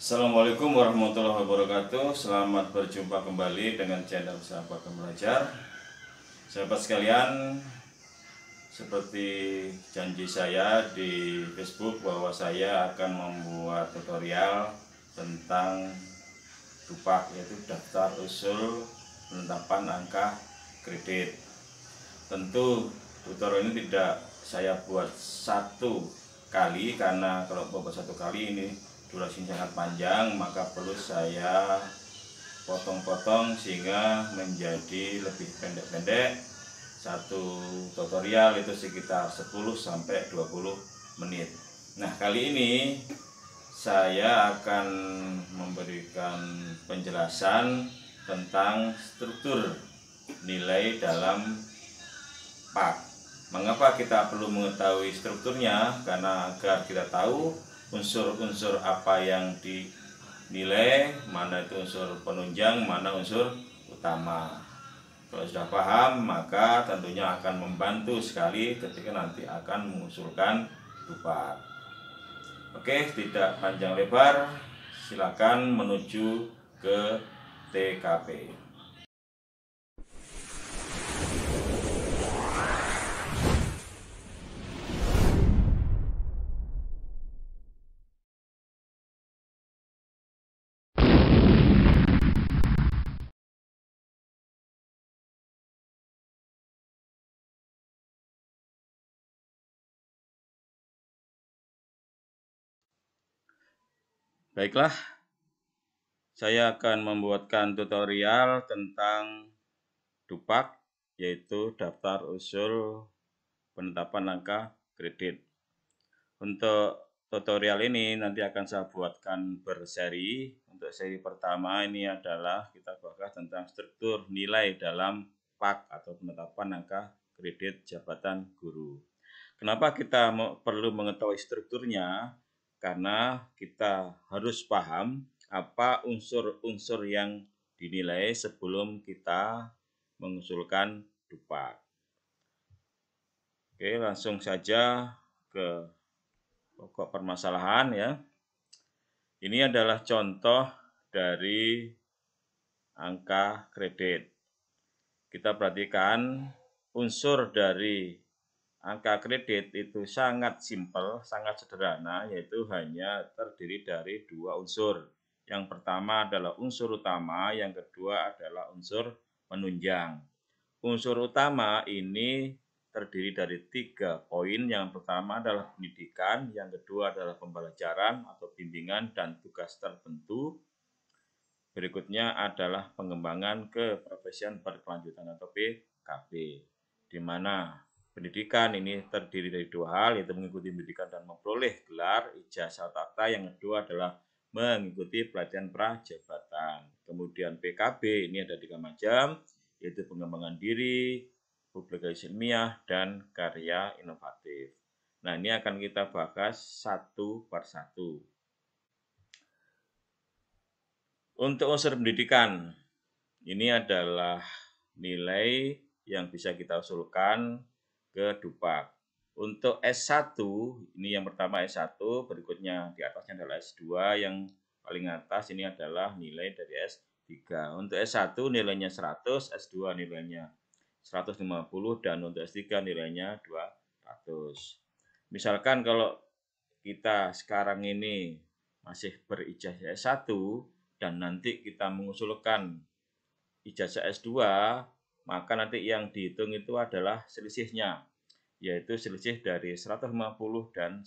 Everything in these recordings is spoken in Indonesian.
Assalamualaikum warahmatullahi wabarakatuh Selamat berjumpa kembali dengan channel Sahabat Belajar Sahabat sekalian Seperti janji saya di Facebook bahwa saya akan membuat tutorial tentang Dupak yaitu daftar usul penetapan angka kredit Tentu tutorial ini tidak saya buat satu kali karena kalau buat satu kali ini durasi sangat panjang maka perlu saya potong-potong sehingga menjadi lebih pendek-pendek satu tutorial itu sekitar 10 sampai 20 menit nah kali ini saya akan memberikan penjelasan tentang struktur nilai dalam pak mengapa kita perlu mengetahui strukturnya karena agar kita tahu unsur-unsur apa yang dinilai mana itu unsur penunjang mana unsur utama kalau sudah paham maka tentunya akan membantu sekali ketika nanti akan mengusulkan dupa oke tidak panjang lebar silakan menuju ke TKP Baiklah, saya akan membuatkan tutorial tentang dupak, yaitu daftar usul penetapan langkah kredit. Untuk tutorial ini nanti akan saya buatkan berseri. Untuk seri pertama ini adalah kita bahas tentang struktur nilai dalam PAK atau penetapan langkah kredit jabatan guru. Kenapa kita perlu mengetahui strukturnya? karena kita harus paham apa unsur-unsur yang dinilai sebelum kita mengusulkan dupa. Oke, langsung saja ke pokok permasalahan ya. Ini adalah contoh dari angka kredit. Kita perhatikan unsur dari angka kredit itu sangat simpel, sangat sederhana, yaitu hanya terdiri dari dua unsur. Yang pertama adalah unsur utama, yang kedua adalah unsur menunjang. Unsur utama ini terdiri dari tiga poin. Yang pertama adalah pendidikan, yang kedua adalah pembelajaran atau bimbingan dan tugas tertentu. Berikutnya adalah pengembangan keprofesian berkelanjutan atau PKB, di mana pendidikan ini terdiri dari dua hal yaitu mengikuti pendidikan dan memperoleh gelar ijazah tata yang kedua adalah mengikuti pelatihan prajabatan kemudian PKB ini ada tiga macam yaitu pengembangan diri publikasi ilmiah dan karya inovatif nah ini akan kita bahas satu per satu untuk unsur pendidikan ini adalah nilai yang bisa kita usulkan ke Dupak. Untuk S1, ini yang pertama S1, berikutnya di atasnya adalah S2, yang paling atas ini adalah nilai dari S3. Untuk S1 nilainya 100, S2 nilainya 150, dan untuk S3 nilainya 200. Misalkan kalau kita sekarang ini masih berijazah S1, dan nanti kita mengusulkan ijazah S2 maka nanti yang dihitung itu adalah selisihnya, yaitu selisih dari 150 dan 100.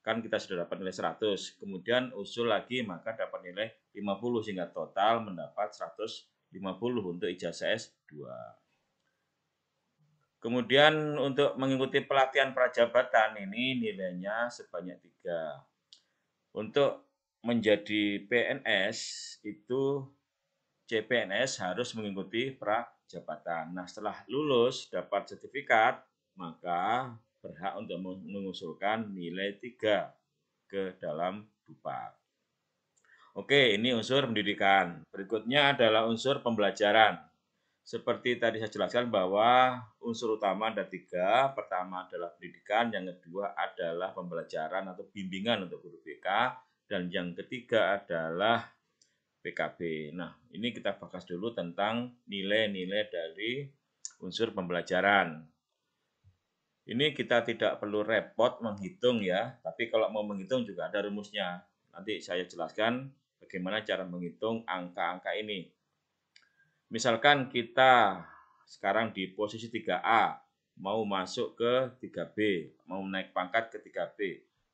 Kan kita sudah dapat nilai 100, kemudian usul lagi maka dapat nilai 50 sehingga total mendapat 150 untuk ijazah S2. Kemudian untuk mengikuti pelatihan prajabatan ini nilainya sebanyak 3. Untuk menjadi PNS itu CPNS harus mengikuti pra jabatan. Nah, setelah lulus dapat sertifikat, maka berhak untuk mengusulkan nilai 3 ke dalam dupa. Oke, ini unsur pendidikan. Berikutnya adalah unsur pembelajaran. Seperti tadi saya jelaskan bahwa unsur utama ada tiga. Pertama adalah pendidikan, yang kedua adalah pembelajaran atau bimbingan untuk guru BK, dan yang ketiga adalah PKB. Nah, ini kita bahas dulu tentang nilai-nilai dari unsur pembelajaran. Ini kita tidak perlu repot menghitung ya, tapi kalau mau menghitung juga ada rumusnya. Nanti saya jelaskan bagaimana cara menghitung angka-angka ini. Misalkan kita sekarang di posisi 3A, mau masuk ke 3B, mau naik pangkat ke 3B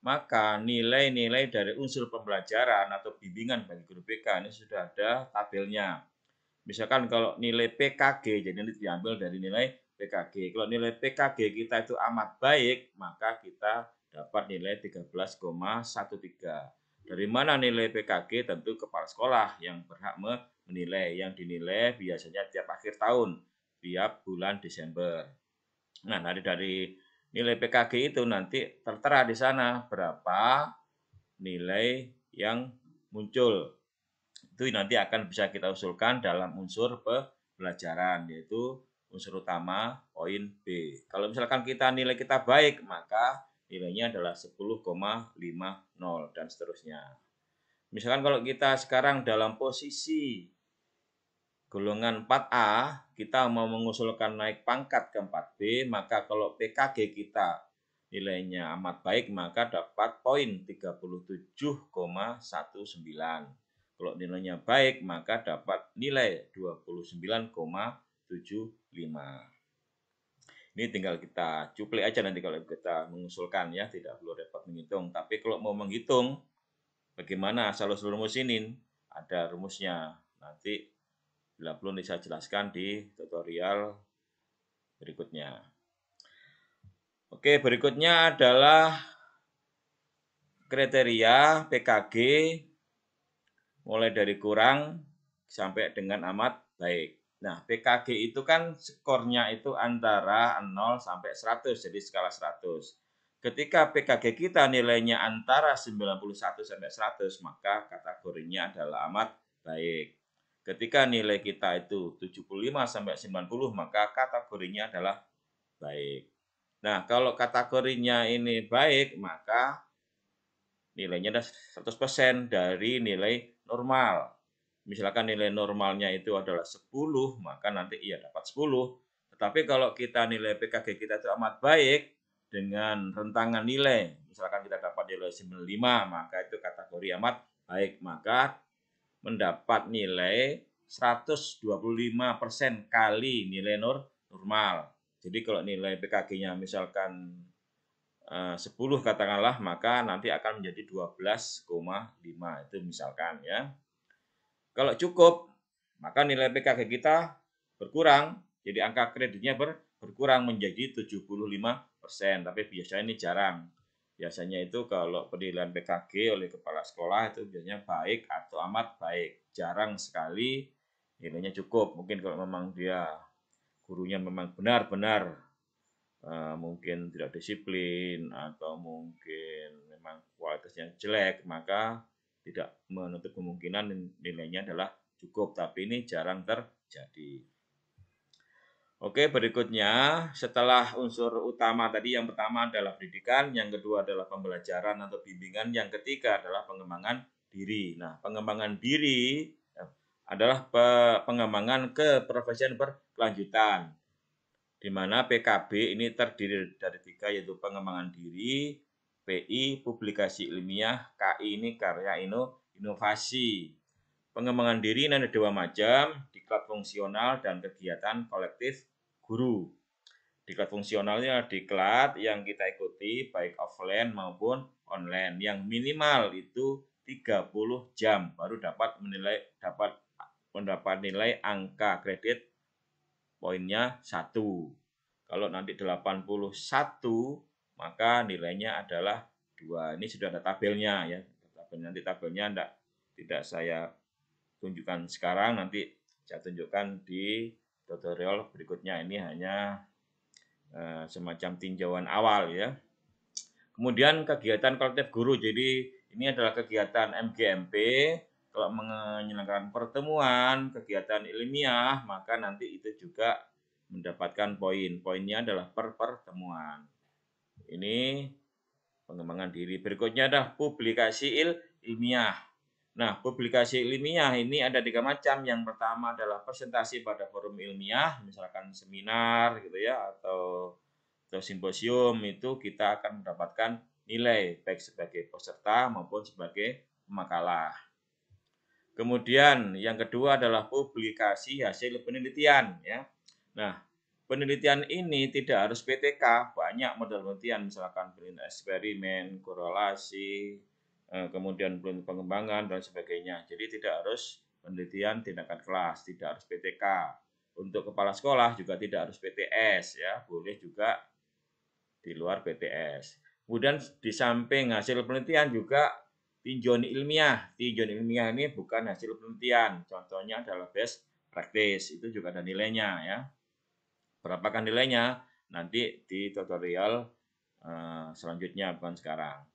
maka nilai-nilai dari unsur pembelajaran atau bimbingan bagi guru BK ini sudah ada tabelnya. Misalkan kalau nilai PKG, jadi ini diambil dari nilai PKG. Kalau nilai PKG kita itu amat baik, maka kita dapat nilai 13,13. Dari mana nilai PKG? Tentu kepala sekolah yang berhak menilai, yang dinilai biasanya tiap akhir tahun, tiap bulan Desember. Nah, dari dari nilai PKG itu nanti tertera di sana berapa nilai yang muncul. Itu nanti akan bisa kita usulkan dalam unsur pembelajaran yaitu unsur utama poin B. Kalau misalkan kita nilai kita baik, maka nilainya adalah 10,50 dan seterusnya. Misalkan kalau kita sekarang dalam posisi golongan 4A kita mau mengusulkan naik pangkat ke 4B, maka kalau PKG kita nilainya amat baik, maka dapat poin 37,19. Kalau nilainya baik, maka dapat nilai 29,75. Ini tinggal kita cuplik aja nanti kalau kita mengusulkan ya, tidak perlu repot menghitung. Tapi kalau mau menghitung, bagaimana asal-usul rumus ini? Ada rumusnya. Nanti Bila nah, belum bisa jelaskan di tutorial berikutnya. Oke, berikutnya adalah kriteria PKG mulai dari kurang sampai dengan amat baik. Nah, PKG itu kan skornya itu antara 0 sampai 100, jadi skala 100. Ketika PKG kita nilainya antara 91 sampai 100, maka kategorinya adalah amat baik. Ketika nilai kita itu 75 sampai 90 maka kategorinya adalah baik. Nah, kalau kategorinya ini baik maka nilainya adalah 100% dari nilai normal. Misalkan nilai normalnya itu adalah 10, maka nanti ia dapat 10. Tetapi kalau kita nilai PKG kita itu amat baik dengan rentangan nilai, misalkan kita dapat nilai 95, maka itu kategori amat baik, maka mendapat nilai 125% kali nilai nur normal. Jadi kalau nilai PKG-nya misalkan eh, 10 katakanlah, maka nanti akan menjadi 12,5 itu misalkan ya. Kalau cukup, maka nilai PKG kita berkurang, jadi angka kreditnya ber, berkurang menjadi 75%, tapi biasanya ini jarang. Biasanya itu kalau penilaian PKG oleh kepala sekolah itu biasanya baik atau amat baik. Jarang sekali nilainya cukup. Mungkin kalau memang dia gurunya memang benar-benar uh, mungkin tidak disiplin atau mungkin memang kualitasnya jelek, maka tidak menutup kemungkinan nilainya adalah cukup. Tapi ini jarang terjadi. Oke, berikutnya setelah unsur utama tadi yang pertama adalah pendidikan, yang kedua adalah pembelajaran atau bimbingan, yang ketiga adalah pengembangan diri. Nah, pengembangan diri ya, adalah pengembangan keprofesian berkelanjutan. Di mana PKB ini terdiri dari tiga yaitu pengembangan diri, PI publikasi ilmiah, KI ini karya inovasi pengembangan diri ini ada dua macam, diklat fungsional dan kegiatan kolektif guru. Diklat fungsionalnya diklat yang kita ikuti baik offline maupun online yang minimal itu 30 jam baru dapat menilai dapat mendapat nilai angka kredit poinnya satu Kalau nanti 81 maka nilainya adalah dua Ini sudah ada tabelnya ya. Tabelnya nanti tabelnya tidak tidak saya tunjukkan sekarang, nanti saya tunjukkan di tutorial berikutnya. Ini hanya uh, semacam tinjauan awal ya. Kemudian kegiatan kolektif guru, jadi ini adalah kegiatan MGMP. Kalau menyelenggarakan pertemuan, kegiatan ilmiah, maka nanti itu juga mendapatkan poin. Poinnya adalah per pertemuan. Ini pengembangan diri. Berikutnya adalah publikasi il ilmiah. Nah, publikasi ilmiah ini ada tiga macam. Yang pertama adalah presentasi pada forum ilmiah, misalkan seminar gitu ya, atau atau simposium itu kita akan mendapatkan nilai baik sebagai peserta maupun sebagai makalah. Kemudian yang kedua adalah publikasi hasil penelitian ya. Nah, penelitian ini tidak harus PTK, banyak model penelitian misalkan penelitian eksperimen, korelasi, Eh, kemudian belum pengembangan dan sebagainya. Jadi tidak harus penelitian tindakan kelas, tidak harus PTK. Untuk kepala sekolah juga tidak harus PTS ya, boleh juga di luar PTS. Kemudian di samping hasil penelitian juga tinjauan ilmiah. Tinjauan ilmiah ini bukan hasil penelitian, contohnya adalah best practice, itu juga ada nilainya ya. Berapakah nilainya? Nanti di tutorial eh, selanjutnya bukan sekarang.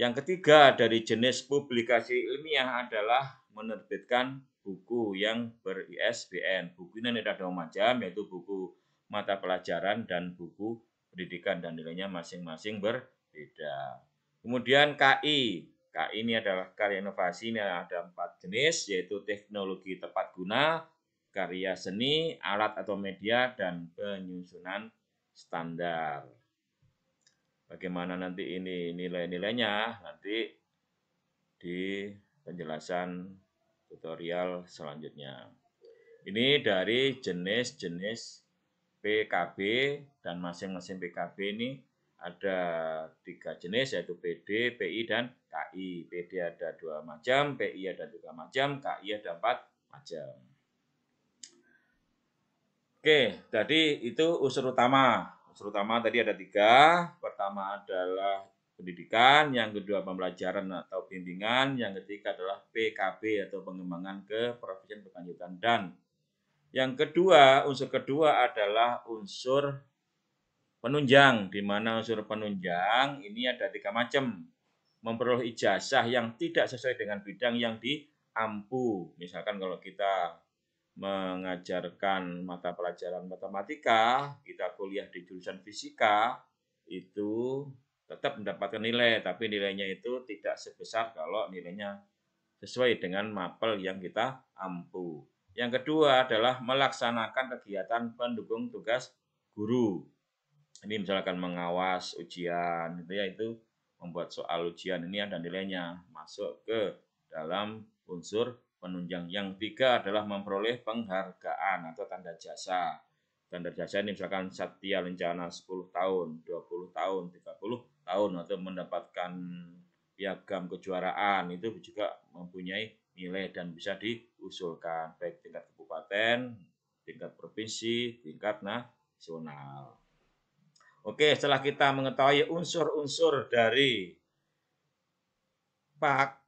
Yang ketiga dari jenis publikasi ilmiah adalah menerbitkan buku yang ber-ISBN. Buku ini ada dua macam, yaitu buku mata pelajaran dan buku pendidikan dan nilainya masing-masing berbeda. Kemudian KI. KI ini adalah karya inovasi, ini ada empat jenis, yaitu teknologi tepat guna, karya seni, alat atau media, dan penyusunan standar. Bagaimana nanti ini nilai-nilainya nanti di penjelasan tutorial selanjutnya. Ini dari jenis-jenis PKB dan masing-masing PKB ini ada tiga jenis yaitu PD, PI, dan KI. PD ada dua macam, PI ada tiga macam, KI ada empat macam. Oke, jadi itu usul utama terutama tadi ada tiga. Pertama adalah pendidikan, yang kedua pembelajaran atau bimbingan, yang ketiga adalah PKB atau pengembangan keprofesian berkelanjutan dan yang kedua, unsur kedua adalah unsur penunjang, di mana unsur penunjang ini ada tiga macam. Memperoleh ijazah yang tidak sesuai dengan bidang yang diampu. Misalkan kalau kita mengajarkan mata pelajaran matematika, kita kuliah di jurusan fisika, itu tetap mendapatkan nilai, tapi nilainya itu tidak sebesar kalau nilainya sesuai dengan mapel yang kita ampu. Yang kedua adalah melaksanakan kegiatan pendukung tugas guru. Ini misalkan mengawas ujian, itu ya itu membuat soal ujian ini ada nilainya masuk ke dalam unsur menunjang. Yang tiga adalah memperoleh penghargaan atau tanda jasa. Tanda jasa ini misalkan Satya Lencana 10 tahun, 20 tahun, 30 tahun atau mendapatkan piagam kejuaraan itu juga mempunyai nilai dan bisa diusulkan baik tingkat kabupaten, tingkat provinsi, tingkat nasional. Oke, setelah kita mengetahui unsur-unsur dari pak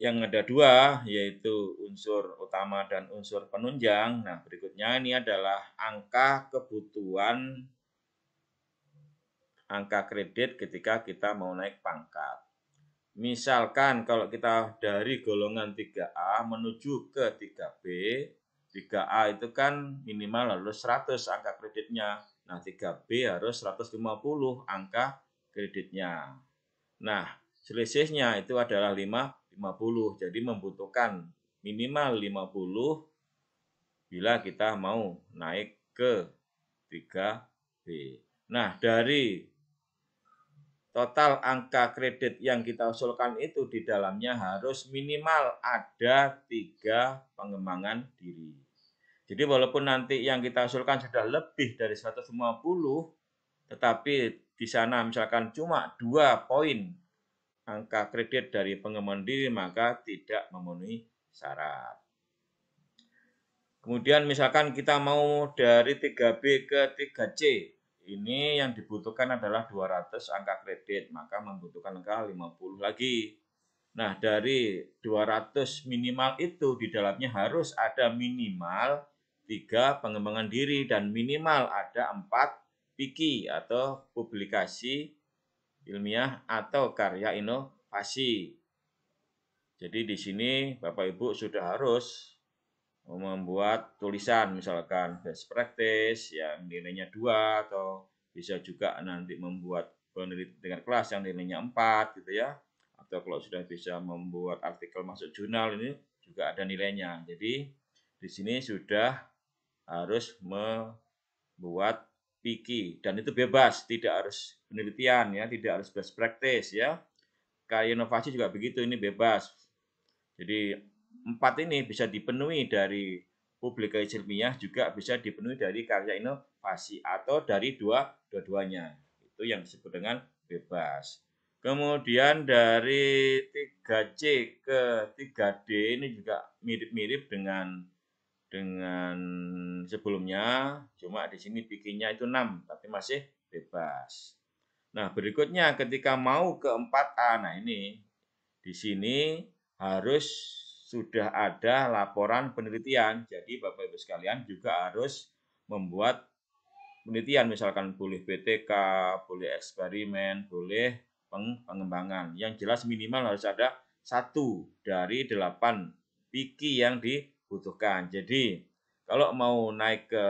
yang ada dua, yaitu unsur utama dan unsur penunjang. Nah, berikutnya ini adalah angka kebutuhan angka kredit ketika kita mau naik pangkat. Misalkan kalau kita dari golongan 3A menuju ke 3B, 3A itu kan minimal harus 100 angka kreditnya. Nah, 3B harus 150 angka kreditnya. Nah, selisihnya itu adalah 5 50. Jadi membutuhkan minimal 50 bila kita mau naik ke 3B. Nah, dari total angka kredit yang kita usulkan itu di dalamnya harus minimal ada tiga pengembangan diri. Jadi walaupun nanti yang kita usulkan sudah lebih dari 150, tetapi di sana misalkan cuma dua poin angka kredit dari pengembangan diri maka tidak memenuhi syarat. Kemudian misalkan kita mau dari 3B ke 3C, ini yang dibutuhkan adalah 200 angka kredit, maka membutuhkan angka 50 lagi. Nah, dari 200 minimal itu di dalamnya harus ada minimal 3 pengembangan diri dan minimal ada 4 PIKI atau publikasi ilmiah atau karya inovasi. Jadi di sini Bapak Ibu sudah harus membuat tulisan misalkan best practice yang nilainya dua atau bisa juga nanti membuat penelitian dengan kelas yang nilainya empat gitu ya atau kalau sudah bisa membuat artikel masuk jurnal ini juga ada nilainya jadi di sini sudah harus membuat piki dan itu bebas, tidak harus penelitian ya, tidak harus best practice ya. kayak inovasi juga begitu, ini bebas. Jadi empat ini bisa dipenuhi dari publikasi ilmiah juga bisa dipenuhi dari karya inovasi atau dari dua dua-duanya. Itu yang disebut dengan bebas. Kemudian dari 3C ke 3D ini juga mirip-mirip dengan dengan sebelumnya, cuma di sini bikinnya itu 6, tapi masih bebas. Nah, berikutnya ketika mau ke 4A, nah ini di sini harus sudah ada laporan penelitian. Jadi Bapak Ibu sekalian juga harus membuat penelitian misalkan boleh BTK, boleh eksperimen, boleh pengembangan. Yang jelas minimal harus ada satu dari delapan piki yang di butuhkan. Jadi kalau mau naik ke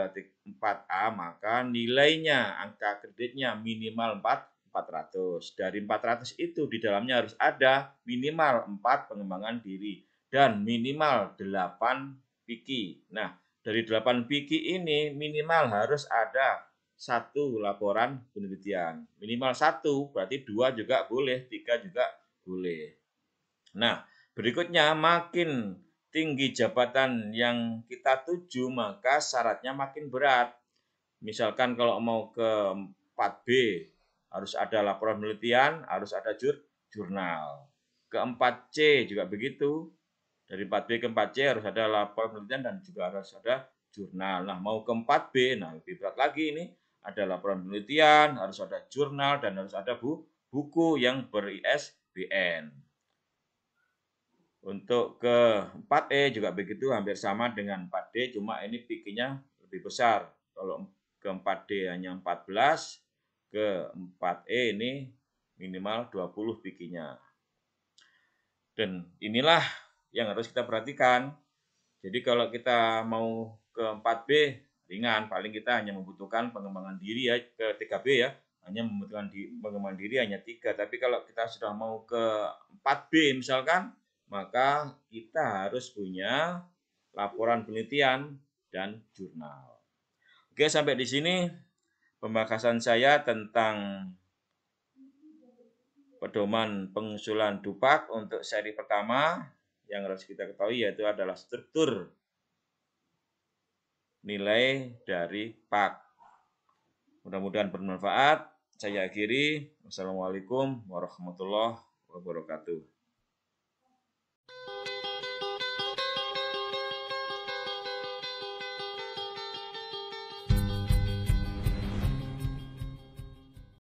4A maka nilainya angka kreditnya minimal 4 400. Dari 400 itu di dalamnya harus ada minimal 4 pengembangan diri dan minimal 8 piki. Nah, dari 8 piki ini minimal harus ada satu laporan penelitian. Minimal satu, berarti dua juga boleh, tiga juga boleh. Nah, berikutnya makin tinggi jabatan yang kita tuju, maka syaratnya makin berat. Misalkan kalau mau ke 4B, harus ada laporan penelitian, harus ada jur jurnal. Ke 4C juga begitu. Dari 4B ke 4C harus ada laporan penelitian dan juga harus ada jurnal. Nah, mau ke 4B, nah lebih berat lagi ini. Ada laporan penelitian, harus ada jurnal, dan harus ada bu buku yang ber-ISBN. Untuk ke 4E juga begitu, hampir sama dengan 4D, cuma ini pikinya lebih besar. Kalau ke 4D hanya 14, ke 4E ini minimal 20 pikinya. Dan inilah yang harus kita perhatikan. Jadi kalau kita mau ke 4B, ringan, paling kita hanya membutuhkan pengembangan diri ya, ke 3B ya, hanya membutuhkan di, pengembangan diri hanya 3, tapi kalau kita sudah mau ke 4B misalkan maka kita harus punya laporan penelitian dan jurnal. Oke, sampai di sini pembahasan saya tentang pedoman pengusulan dupak untuk seri pertama yang harus kita ketahui yaitu adalah struktur nilai dari pak. Mudah-mudahan bermanfaat. Saya akhiri. Wassalamualaikum warahmatullahi wabarakatuh.